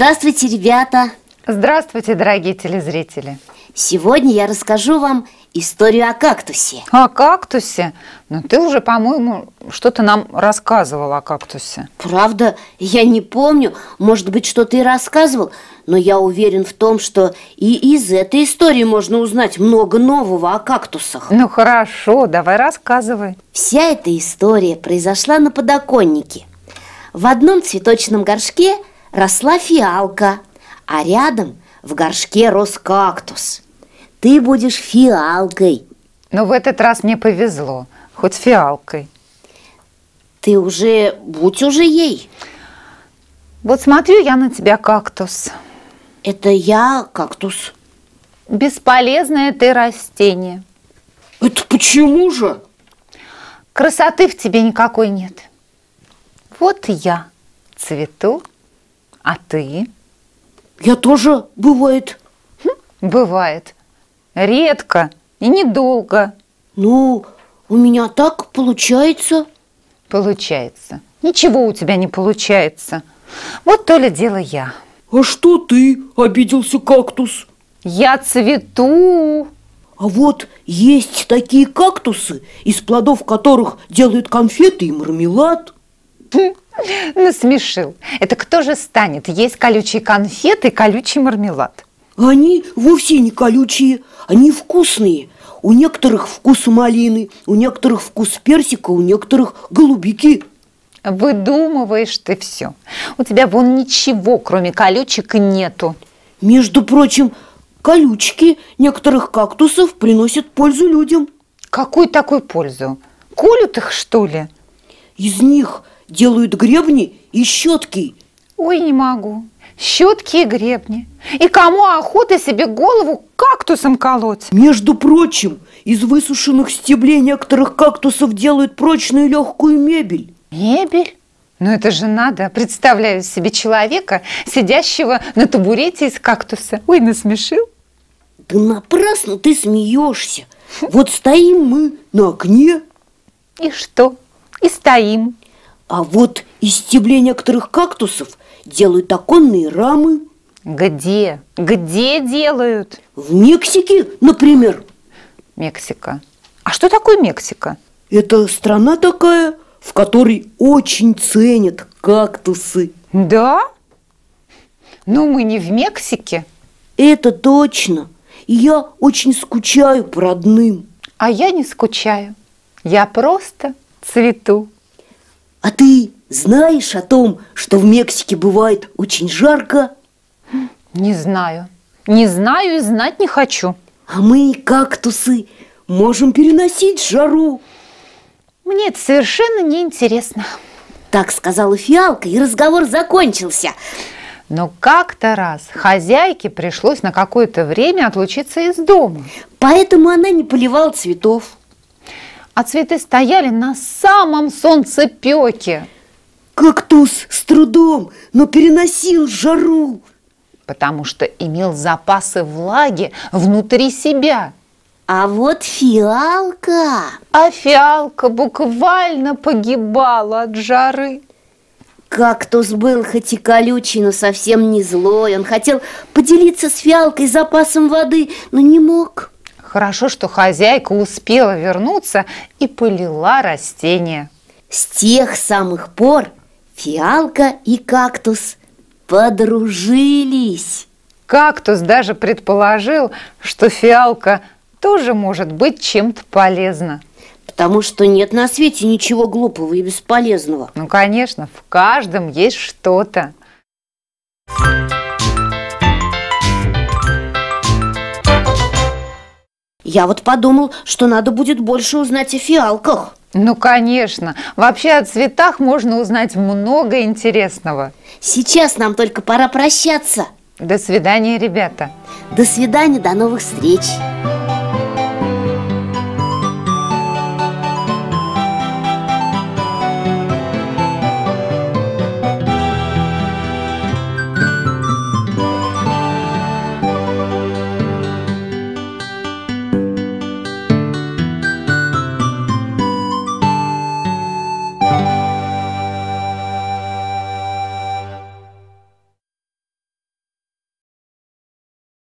Здравствуйте, ребята! Здравствуйте, дорогие телезрители! Сегодня я расскажу вам историю о кактусе. О кактусе? Ну ты уже, по-моему, что-то нам рассказывал о кактусе. Правда, я не помню. Может быть, что ты рассказывал, но я уверен в том, что и из этой истории можно узнать много нового о кактусах. Ну хорошо, давай рассказывай. Вся эта история произошла на подоконнике. В одном цветочном горшке – росла фиалка, а рядом в горшке рос кактус. Ты будешь фиалкой. Но ну, в этот раз мне повезло, хоть фиалкой. Ты уже, будь уже ей. Вот смотрю я на тебя, кактус. Это я кактус. Бесполезное ты растение. Это почему же? Красоты в тебе никакой нет. Вот я цвету а ты? Я тоже, бывает. бывает. Редко и недолго. Ну, у меня так получается. Получается. Ничего у тебя не получается. Вот то ли дело я. А что ты? Обиделся кактус. Я цвету. А вот есть такие кактусы, из плодов которых делают конфеты и мармелад. Хм, Насмешил. Это кто же станет есть колючие конфеты и колючий мармелад? Они вовсе не колючие, они вкусные. У некоторых вкус малины, у некоторых вкус персика, у некоторых голубики. Выдумываешь ты все. У тебя вон ничего, кроме колючек, нету. Между прочим, колючки некоторых кактусов приносят пользу людям. Какую такую пользу? Колют их, что ли? Из них – делают гребни и щетки. Ой, не могу. Щетки и гребни. И кому охота себе голову кактусом колоть? Между прочим, из высушенных стеблей некоторых кактусов делают прочную и легкую мебель. Мебель? Ну это же надо. Представляю себе человека, сидящего на табурете из кактуса. Ой, насмешил. Да напрасно ты смеешься. Вот стоим мы на окне. И что? И стоим. А вот из стеблей некоторых кактусов делают оконные рамы. Где? Где делают? В Мексике, например. Мексика. А что такое Мексика? Это страна такая, в которой очень ценят кактусы. Да? Но ну, мы не в Мексике. Это точно. И я очень скучаю по родным. А я не скучаю. Я просто цвету. А ты знаешь о том, что в Мексике бывает очень жарко? Не знаю. Не знаю и знать не хочу. А мы, кактусы, можем переносить жару. Мне это совершенно неинтересно. Так сказала фиалка, и разговор закончился. Но как-то раз хозяйке пришлось на какое-то время отлучиться из дома. Поэтому она не поливала цветов а цветы стояли на самом солнцепеке. Кактус с трудом, но переносил жару. Потому что имел запасы влаги внутри себя. А вот фиалка. А фиалка буквально погибала от жары. Кактус был хоть и колючий, но совсем не злой. Он хотел поделиться с фиалкой запасом воды, но не мог. Хорошо, что хозяйка успела вернуться и полила растения. С тех самых пор фиалка и кактус подружились. Кактус даже предположил, что фиалка тоже может быть чем-то полезна. Потому что нет на свете ничего глупого и бесполезного. Ну, конечно, в каждом есть что-то. thank you Я вот подумал, что надо будет больше узнать о фиалках. Ну, конечно. Вообще о цветах можно узнать много интересного. Сейчас нам только пора прощаться. До свидания, ребята. До свидания, до новых встреч.